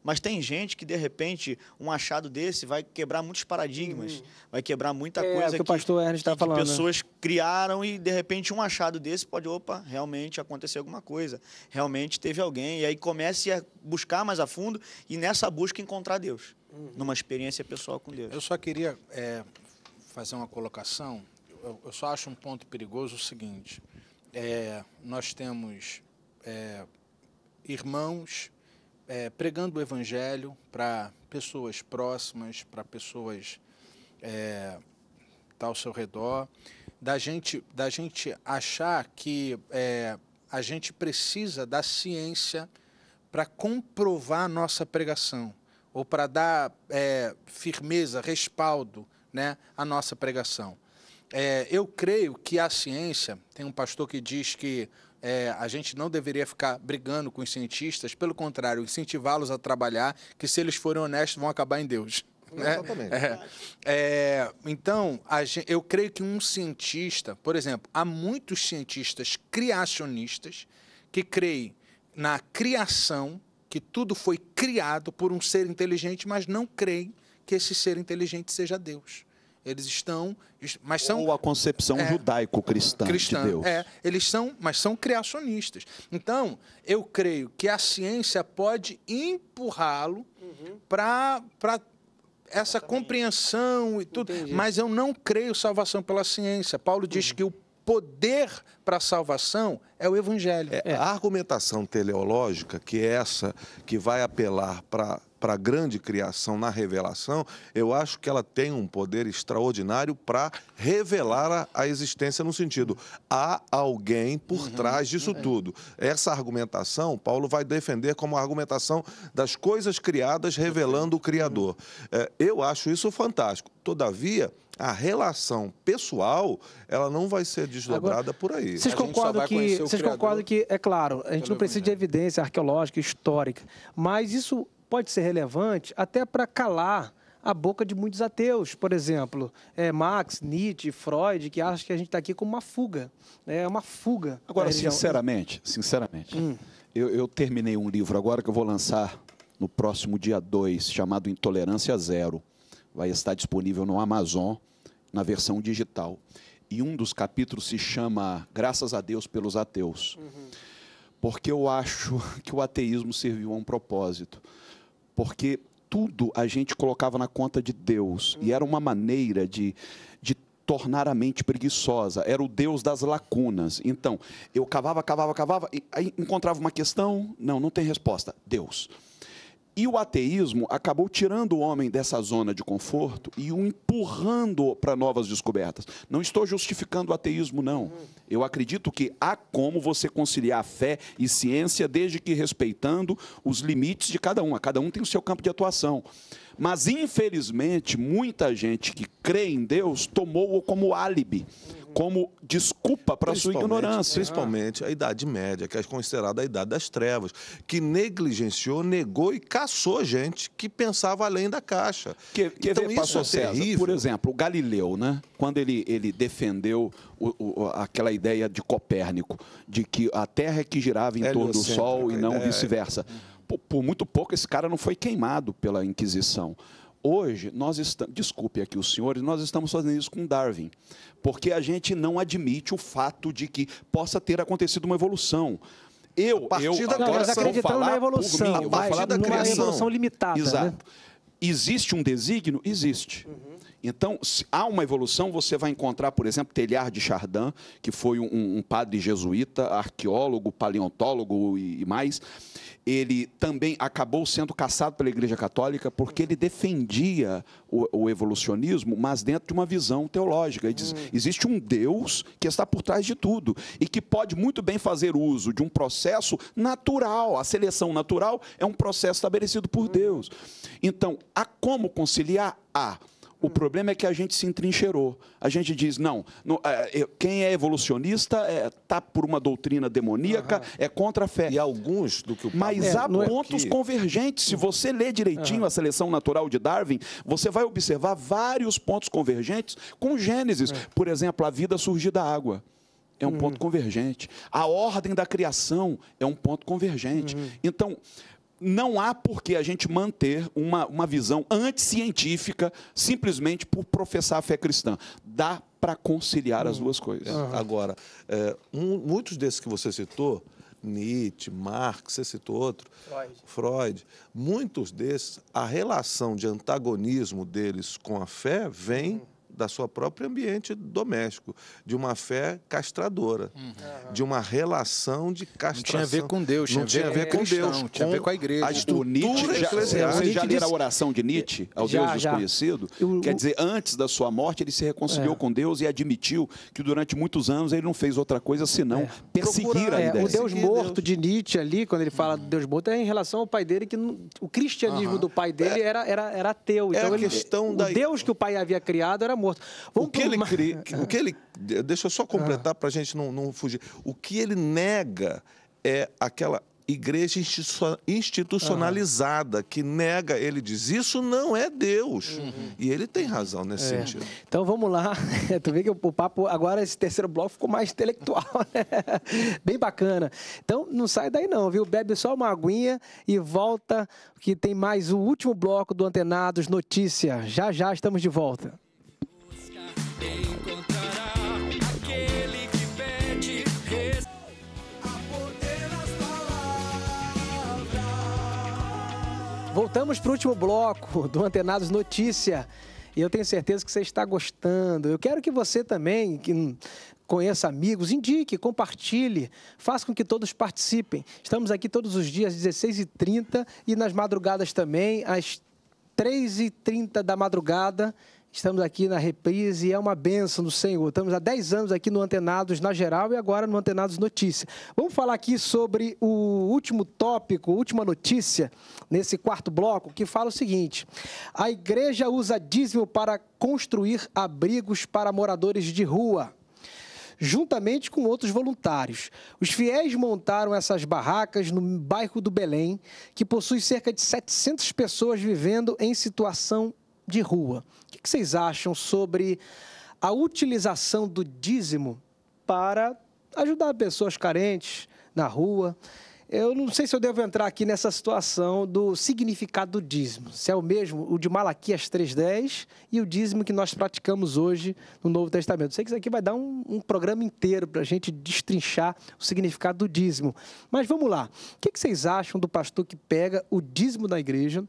Mas tem gente que, de repente, um achado desse vai quebrar muitos paradigmas, uhum. vai quebrar muita é, coisa que, o pastor Ernest está falando. pessoas criaram e, de repente, um achado desse pode, opa, realmente aconteceu alguma coisa, realmente teve alguém. E aí comece a buscar mais a fundo e, nessa busca, encontrar Deus, uhum. numa experiência pessoal com Deus. Eu só queria é, fazer uma colocação. Eu, eu só acho um ponto perigoso o seguinte. É, nós temos é, irmãos é, pregando o evangelho para pessoas próximas, para pessoas é, tá ao seu redor, da gente, da gente achar que é, a gente precisa da ciência para comprovar a nossa pregação ou para dar é, firmeza, respaldo né, à nossa pregação. É, eu creio que a ciência, tem um pastor que diz que é, a gente não deveria ficar brigando com os cientistas, pelo contrário, incentivá-los a trabalhar, que se eles forem honestos, vão acabar em Deus. Né? Exatamente. É, é, então, gente, eu creio que um cientista, por exemplo, há muitos cientistas criacionistas que creem na criação, que tudo foi criado por um ser inteligente, mas não creem que esse ser inteligente seja Deus. Eles estão, mas são ou a concepção é, judaico-cristã cristã, de Deus. É, eles são, mas são criacionistas. Então, eu creio que a ciência pode empurrá-lo uhum. para essa compreensão e tudo, Entendi. mas eu não creio salvação pela ciência. Paulo diz uhum. que o poder para a salvação é o evangelho. É, a argumentação teleológica, que é essa que vai apelar para para a grande criação na revelação, eu acho que ela tem um poder extraordinário para revelar a, a, existência no sentido há alguém por uhum, trás disso é. tudo. Essa argumentação, Paulo vai defender como a argumentação das coisas criadas revelando o Criador. É, eu acho isso fantástico. Todavia, a relação pessoal, ela não vai ser desdobrada Agora, por aí. Vocês concordam que, vocês concordam que, é claro, a gente não precisa de evidência arqueológica, histórica, mas isso pode ser relevante até para calar a boca de muitos ateus, por exemplo, é, Marx, Nietzsche, Freud, que acham que a gente está aqui como uma fuga, né? é uma fuga. Agora, sinceramente, sinceramente, hum. eu, eu, terminei um livro agora que eu vou lançar no próximo dia 2, chamado Intolerância Zero. Vai estar disponível no Amazon, na versão digital. E um dos capítulos se chama Graças a Deus pelos Ateus. Uhum. Porque eu acho que o ateísmo serviu a um propósito porque tudo a gente colocava na conta de Deus. E era uma maneira de, de tornar a mente preguiçosa. Era o Deus das lacunas. Então, eu cavava, cavava, cavava, e aí encontrava uma questão. Não, não tem resposta. Deus. E o ateísmo acabou tirando o homem dessa zona de conforto e o empurrando para novas descobertas. Não estou justificando o ateísmo, não. Eu acredito que há como você conciliar fé e ciência, desde que respeitando os limites de cada um. Cada um tem o seu campo de atuação. Mas, infelizmente, muita gente que crê em Deus tomou-o como álibi, como desculpa para sua ignorância. Principalmente a Idade Média, que é considerada a Idade das Trevas, que negligenciou, negou e caçou gente que pensava além da caixa. Que, que então, ver, isso é César, terrível. Por exemplo, Galileu, né? quando ele, ele defendeu o, o, aquela ideia de Copérnico, de que a Terra é que girava em torno do Sol e não é. vice-versa. É por muito pouco esse cara não foi queimado pela Inquisição. Hoje, nós estamos, desculpe aqui os senhores, nós estamos fazendo isso com Darwin, porque a gente não admite o fato de que possa ter acontecido uma evolução. Eu, a partir eu, da agora, nós acreditamos na evolução, mim, eu vou falar da criação. evolução limitada. Né? Exato. Né? Existe um desígnio? Existe. Uhum. Então, há uma evolução, você vai encontrar, por exemplo, Telhar de Chardin, que foi um, um padre jesuíta, arqueólogo, paleontólogo e, e, mais. Ele também acabou sendo caçado pela Igreja Católica porque ele defendia o, o evolucionismo, mas dentro de uma visão teológica. Ele diz, hum. existe um Deus que está por trás de tudo e que pode muito bem fazer uso de um processo natural. A seleção natural é um processo estabelecido por hum. Deus. Então, há como conciliar? a Ah, o problema é que a gente se entrincheirou. A gente diz, não, não é, é, quem é evolucionista está é, tá por uma doutrina demoníaca, uhum. é contra a fé. E alguns do que o Mas é, há é pontos é convergentes. Se você ler direitinho uhum. a seleção natural de Darwin, você vai observar vários pontos convergentes com Gênesis. Por exemplo, a vida surgir da água é um uhum. ponto convergente. A ordem da criação é um ponto convergente. Uhum. Então, não há por que a gente manter uma, uma visão anticientífica simplesmente por professar a fé cristã. Dá para conciliar hum. as duas coisas. Uhum. Agora, é, um, muitos desses que você citou, Nietzsche, Marx, você citou outro, Freud. Freud, muitos desses, a relação de antagonismo deles com a fé vem. Hum da sua própria ambiente doméstico, de uma fé castradora, uhum. de uma relação de castração. Não tinha a ver com Deus, não tinha a ver com, cristão, Deus, com tinha a ver com a igreja. A estrutura o Nietzsche, já, Você já leu a oração de Nietzsche, ao já, Deus desconhecido? Quer dizer, antes da sua morte, ele se reconciliou é. com Deus e admitiu que durante muitos anos ele não fez outra coisa senão é. perseguir a ideia. É, o Deus morto de Nietzsche ali, quando ele fala uhum. do Deus morto, é em relação ao pai dele, que o cristianismo uhum. do pai dele é. era, era, era ateu. É então, é a questão ele, da... o Deus que o pai havia criado era morto. Vamos o que ele cri... o que ele deixa eu só completar ah. para a gente não, não fugir. O que ele nega é aquela igreja institucionalizada, que nega, ele diz, isso não é Deus. Uhum. E ele tem razão nesse é. sentido. Então vamos lá. tu vê que o papo, agora esse terceiro bloco ficou mais intelectual, né? Bem bacana. Então não sai daí não, viu? Bebe só uma aguinha e volta, que tem mais o último bloco do Antenados Notícia. Já já estamos de volta. Voltamos para o último bloco do Antenados Notícia. E eu tenho certeza que você está gostando. Eu quero que você também, que conheça amigos, indique, compartilhe, faça com que todos participem. Estamos aqui todos os dias, às 16h30 e nas madrugadas também, às 3h30 da madrugada. Estamos aqui na reprise e é uma benção do Senhor. Estamos há 10 anos aqui no Antenados na Geral e agora no Antenados Notícia. Vamos falar aqui sobre o último tópico, última notícia nesse quarto bloco, que fala o seguinte: a igreja usa dízimo para construir abrigos para moradores de rua juntamente com outros voluntários. Os fiéis montaram essas barracas no bairro do Belém, que possui cerca de 700 pessoas vivendo em situação de rua. O que vocês acham sobre a utilização do dízimo para ajudar pessoas carentes na rua? Eu não sei se eu devo entrar aqui nessa situação do significado do dízimo, se é o mesmo o de Malaquias 3,10 e o dízimo que nós praticamos hoje no Novo Testamento. Sei que isso aqui vai dar um, um programa inteiro para a gente destrinchar o significado do dízimo. Mas vamos lá. O que, que vocês acham do pastor que pega o dízimo da igreja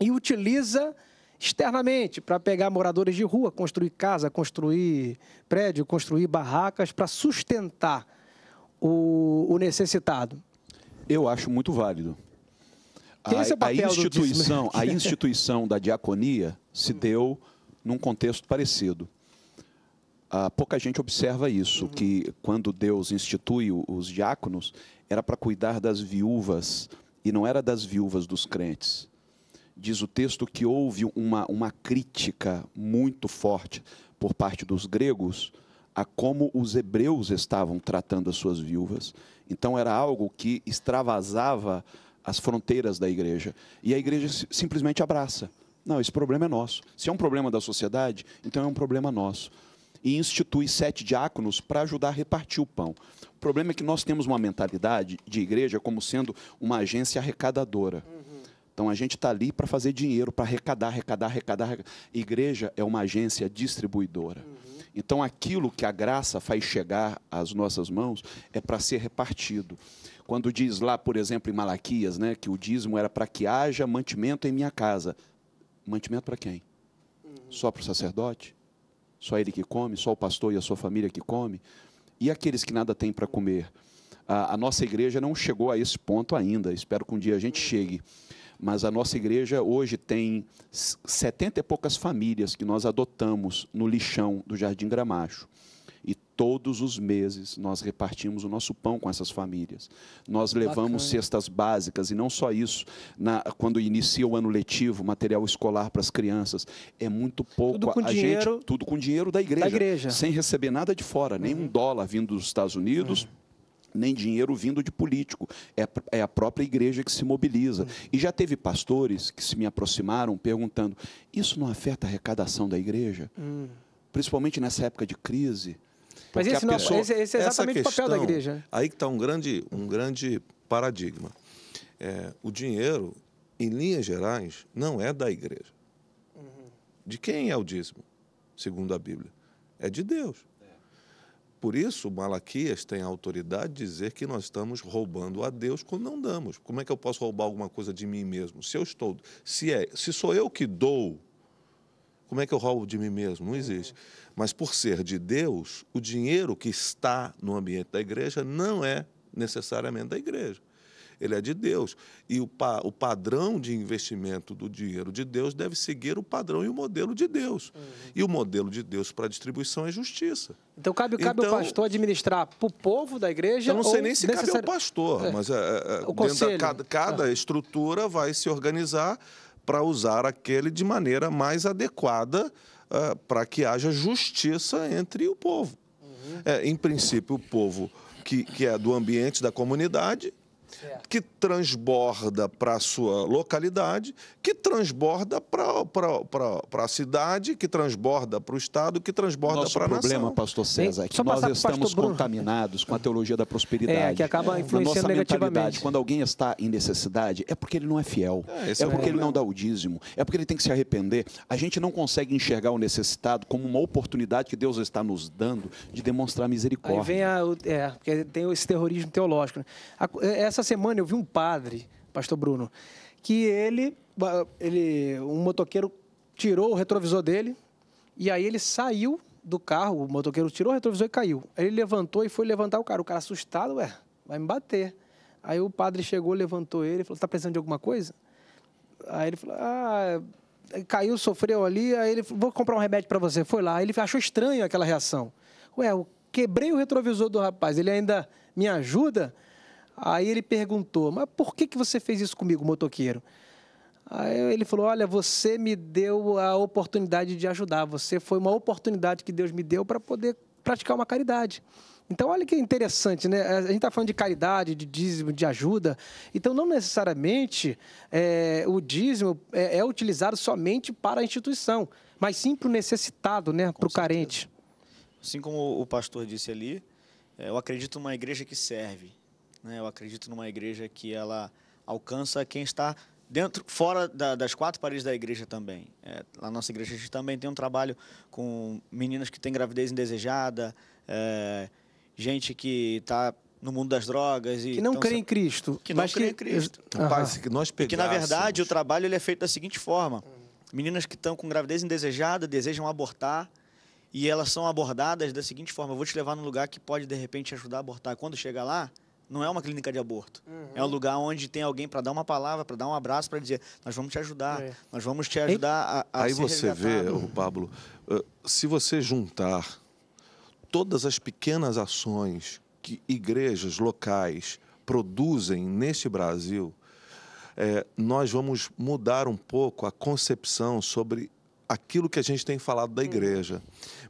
e utiliza externamente para pegar moradores de rua, construir casa, construir prédio, construir barracas para sustentar o, o, necessitado. Eu acho muito válido. É a, é a, instituição, a instituição da diaconia se hum. deu num contexto parecido. Ah, pouca gente observa isso, uhum. que quando Deus institui os diáconos, era para cuidar das viúvas, e não era das viúvas dos crentes diz o texto que houve uma, uma crítica muito forte por parte dos gregos a como os hebreus estavam tratando as suas viúvas. Então era algo que extravasava as fronteiras da igreja. E a igreja simplesmente abraça. Não, esse problema é nosso. Se é um problema da sociedade, então é um problema nosso. E institui sete diáconos para ajudar a repartir o pão. O problema é que nós temos uma mentalidade de igreja como sendo uma agência arrecadadora. Então a gente está ali para fazer dinheiro, para arrecadar, arrecadar, arrecadar, Igreja é uma agência distribuidora. Uhum. Então aquilo que a graça faz chegar às nossas mãos é para ser repartido. Quando diz lá, por exemplo, em Malaquias, né, que o dízimo era para que haja mantimento em minha casa. Mantimento para quem? Uhum. Só para o sacerdote? Só ele que come? Só o pastor e a sua família que come? E aqueles que nada têm para comer? A, a nossa igreja não chegou a esse ponto ainda. Espero que um dia a gente uhum. chegue mas a nossa igreja hoje tem setenta e poucas famílias que nós adotamos no lixão do Jardim Gramacho. E todos os meses nós repartimos o nosso pão com essas famílias. Nós levamos Bacana. cestas básicas e não só isso. Na, quando inicia o ano letivo, material escolar para as crianças é muito pouco. Tudo com a dinheiro, gente, tudo com dinheiro da igreja, da igreja, sem receber nada de fora, uhum. nem um dólar vindo dos Estados Unidos. Uhum nem dinheiro vindo de político. É, é a própria igreja que se mobiliza. E já teve pastores que se me aproximaram perguntando: isso não afeta a arrecadação da igreja? Hum. Principalmente nessa época de crise. Mas esse, pessoa, esse, esse, é exatamente questão, o papel da igreja. Né? Aí que está um grande, um grande paradigma. É, o dinheiro, em linhas gerais, não é da igreja. Uhum. De quem é o dízimo, segundo a Bíblia? É de Deus por isso, Malaquias tem a autoridade de dizer que nós estamos roubando a Deus quando não damos. Como é que eu posso roubar alguma coisa de mim mesmo? Se eu estou, se é, se sou eu que dou, como é que eu roubo de mim mesmo? Não uhum. existe. Mas por ser de Deus, o dinheiro que está no ambiente da igreja não é necessariamente da igreja ele é de Deus. E o, pa, o padrão de investimento do dinheiro de Deus deve seguir o padrão e o modelo de Deus. Uhum. E o modelo de Deus para distribuição é justiça. Então cabe, cabe então, ao pastor administrar para o povo da igreja? Eu não sei nem se necessário... cabe ao pastor, é. mas é, é, é o Da, cada, cada é. estrutura vai se organizar para usar aquele de maneira mais adequada uh, eh, para que haja justiça entre o povo. Uhum. É, em princípio, o povo que, que é do ambiente da comunidade Certo. É. que transborda para a sua localidade, que transborda para a cidade, que transborda para o Estado, que transborda para a nação. O problema, pastor César, é que nós estamos contaminados com a teologia da prosperidade. É, que acaba influenciando negativamente. Quando alguém está em necessidade, é porque ele não é fiel, é, é, é porque ele não dá o dízimo, é porque ele tem que se arrepender. A gente não consegue enxergar o necessitado como uma oportunidade que Deus está nos dando de demonstrar misericórdia. Aí vem a, é, porque tem esse terrorismo teológico. Né? A, essa essa semana eu vi um padre, pastor Bruno, que ele, ele um motoqueiro tirou o retrovisor dele e aí ele saiu do carro, o motoqueiro tirou o retrovisor e caiu. Aí ele levantou e foi levantar o cara. O cara assustado, ué, vai me bater. Aí o padre chegou, levantou ele e falou: tá precisando de alguma coisa? Aí ele falou: ah, caiu, sofreu ali. Aí ele falou: vou comprar um remédio para você. Foi lá. Aí ele achou estranho aquela reação. Ué, eu quebrei o retrovisor do rapaz, ele ainda me ajuda? Aí ele perguntou: Mas por que, que você fez isso comigo, motoqueiro? Aí ele falou: Olha, você me deu a oportunidade de ajudar. Você foi uma oportunidade que Deus me deu para poder praticar uma caridade. Então, olha que interessante, né? A gente está falando de caridade, de dízimo, de ajuda. Então, não necessariamente é, o dízimo é, é, utilizado somente para a instituição, mas sim para o necessitado, né? para o carente. Assim como o pastor disse ali, eh, eu acredito numa igreja que serve. Né? Eu acredito numa igreja que ela alcança quem está dentro, fora da, das quatro paredes da igreja também. É, na nossa igreja a gente também tem um trabalho com meninas que têm gravidez indesejada, é, gente que está no mundo das drogas e que não crê em Cristo, que não mas crê que... em Cristo. que nós pegássemos... que na verdade o trabalho ele é feito da seguinte forma: meninas que estão com gravidez indesejada desejam abortar e elas são abordadas da seguinte forma: eu vou te levar num lugar que pode de repente ajudar a abortar. Quando chega lá, não é uma clínica de aborto. Uhum. É um lugar onde tem alguém para dar uma palavra, para dar um abraço, para dizer: nós vamos te ajudar, é. nós vamos te ajudar a, a Aí você resgatado. vê, o Pablo, eh, se você juntar todas as pequenas ações que igrejas locais produzem neste Brasil, é, nós vamos mudar um pouco a concepção sobre aquilo que a gente tem falado da uhum. igreja.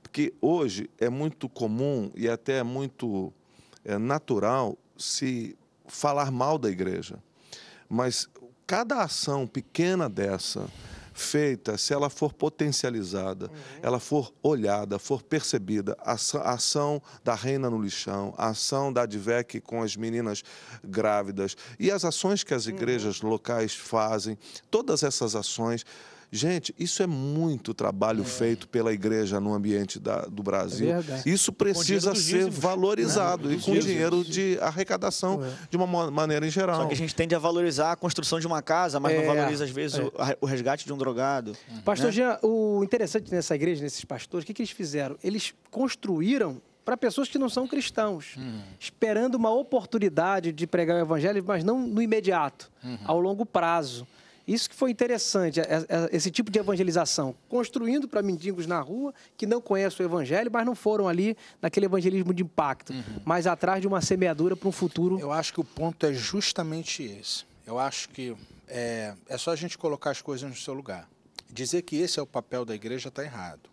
Porque hoje é muito comum e até é muito é, natural se falar mal da igreja. Mas cada ação pequena dessa, feita, se ela for potencializada, uhum. ela for olhada, for percebida, a ação da Reina no Lixão, a ação da Advec com as meninas grávidas e as ações que as uhum. igrejas uhum. locais fazem, todas essas ações Gente, isso é muito trabalho é. feito pela igreja no ambiente da, do Brasil. É isso precisa ser dízimos. Né? valorizado Não, e com dízimos. dinheiro de arrecadação é. de uma maneira em geral. Só que a gente tende a valorizar a construção de uma casa, mas não é, valoriza, às é. vezes, o, o, resgate de um drogado. Uhum. Né? Pastor né? Jean, o interessante nessa igreja, nesses pastores, o que, que eles fizeram? Eles construíram para pessoas que não são cristãos, uhum. esperando uma oportunidade de pregar o evangelho, mas não no imediato, uhum. ao longo prazo. Isso que foi interessante, é, é, esse tipo de evangelização, construindo para mendigos na rua que não conhecem o evangelho, mas não foram ali naquele evangelismo de impacto, uhum. mas atrás de uma semeadura para um futuro. Eu acho que o ponto é justamente esse. Eu acho que é, é só a gente colocar as coisas no seu lugar. Dizer que esse é o papel da igreja está errado,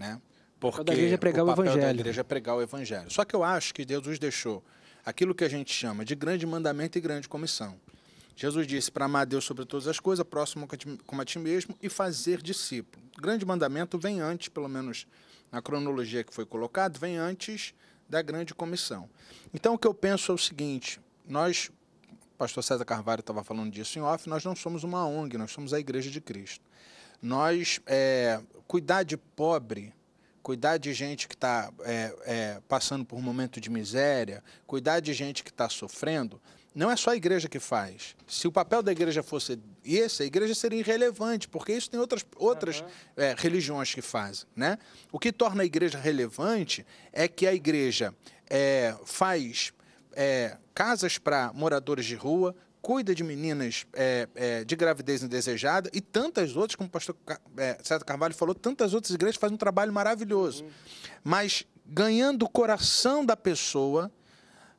né? Porque o papel da igreja é pregar o, o evangelho. da igreja é pregar o evangelho. Só que eu acho que Deus nos deixou aquilo que a gente chama de grande mandamento e grande comissão. Jesus disse para amar a Deus sobre todas as coisas, próximo como a ti mesmo, e fazer discípulo. O grande mandamento vem antes, pelo menos na cronologia que foi colocado, vem antes da grande comissão. Então o que eu penso é o seguinte, nós, pastor César Carvalho estava falando disso em off, nós não somos uma ONG, nós somos a Igreja de Cristo. Nós, é, cuidar de pobre, cuidar de gente que está é, é, passando por um momento de miséria, cuidar de gente que está sofrendo, não é só a igreja que faz. Se o papel da igreja fosse esse, a igreja seria irrelevante, porque isso tem outras, outras uhum. é, religiões que fazem. Né? O que torna a igreja relevante é que a igreja é, faz é, casas para moradores de rua, cuida de meninas é, é, de gravidez indesejada e tantas outras, como o pastor é, César Carvalho falou, tantas outras igrejas fazem um trabalho maravilhoso. Uhum. Mas ganhando o coração da pessoa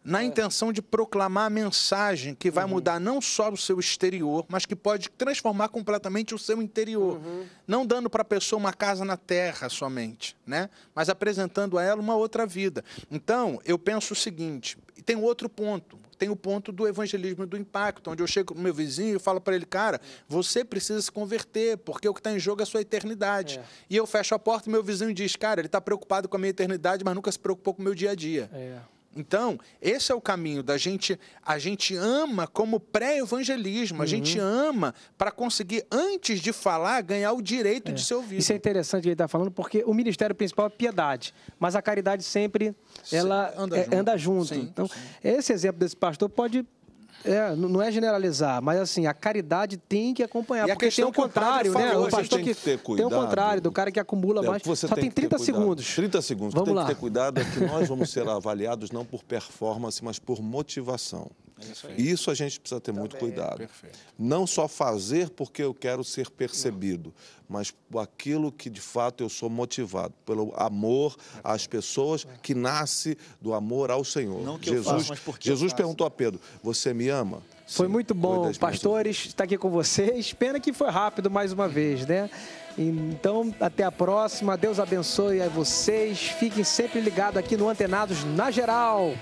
na é. intenção de proclamar a mensagem que vai uhum. mudar não só o seu exterior, mas que pode transformar completamente o seu interior. Uhum. Não dando para a pessoa uma casa na terra somente, né? mas apresentando a ela uma outra vida. Então, eu penso o seguinte: tem outro ponto. Tem o ponto do evangelismo do impacto, onde eu chego pro meu vizinho e falo para ele, cara, você precisa se converter, porque o que está em jogo é a sua eternidade. É. E eu fecho a porta e meu vizinho diz, cara, ele está preocupado com a minha eternidade, mas nunca se preocupou com o meu dia a dia. É. Então, esse é o caminho da gente. A gente ama como pré-evangelismo, a uhum. gente ama para conseguir, antes de falar, ganhar o direito é. de ser ouvido. Isso é interessante ele está falando, porque o ministério principal é piedade, mas a caridade sempre ela anda é, junto. Anda junto. Sim, então, sim. esse exemplo desse pastor pode é, não é generalizar, mas assim, a caridade tem que acompanhar. E porque tem o contrário, né? O pastor que, tem, que tem o contrário do cara que acumula é, mais. Você só tem, tem 30 segundos. 30 segundos. Vamos o que tem que ter cuidado é que nós vamos ser avaliados não por performance, mas por motivação. É isso, Isso a gente precisa ter muito cuidado. Perfeito. Não só fazer porque eu quero ser percebido. Não mas por aquilo que de fato eu sou motivado, pelo amor às pessoas que nasce do amor ao Senhor. Não que Jesus, eu faço, mas porque Jesus perguntou a Pedro: Você me ama? Foi Sim, muito bom, pastores, estar tá aqui com vocês. Pena que foi rápido mais uma vez, né? Então, até a próxima. Deus abençoe a vocês. Fiquem sempre ligados aqui no Antenados na geral.